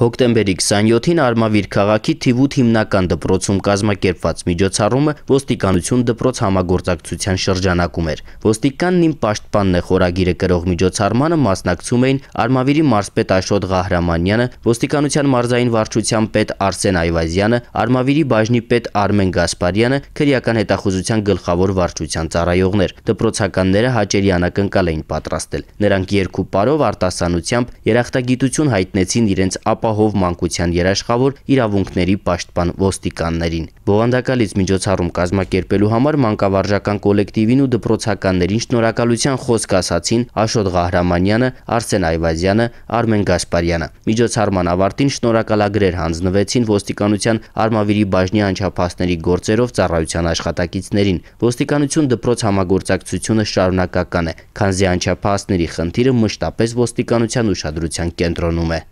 Հոկտեմբերի 27-ին Արմավիր քաղաքի Թիվուտ հիմնական դպրոցում կազմակերպված միջոցառումը ոստիկանություն դպրոց համագործակցության շրջանակում էր։ Ոստիկանն իմ պաշտպանն է խորագիրը կրող միջոցառմանը մասնակցում էին Արմավիրի մարզպետ Աշոտ Ղահրամանյանը, ոստիկանության մարզային վարչության պետ Արսեն Այվազյանը, Արմավիրի բաժնի պետ Արմեն Գասպարյանը, քրեական հետախուզության գլխավոր վարչության ծառայողներ։ Դպրոցականները հաճելի անակնկալ էին պատրաստել։ Նրանք երկու պարով արտասանությամբ երախտագիտություն հայտնեցին իրենց ապ ապահով մանկության երաշխավոր իրավունքների պաշտպան ոստիկաններին։ Բովանդակալից միջոցառում կազմակերպելու համար մանկավարժական կոլեկտիվին ու դպրոցականներին շնորհակալության խոսք ասացին Աշոտ Ղահրամանյանը, Արսեն Այվազյանը, Արմեն Գասպարյանը։ Միջոցառման ավարտին շնորհակալագրեր հանձնվեցին ոստիկանության Արմավիրի բաժնի անչափահասների գործերով ծառայության աշխատակիցներին։ Ոստիկանություն դպրոց համագործակցությունը շարունակական է, քանզի անչափահասների խնդիրը մշտապես ոստիկանության ուշադրության կենտրոնում է։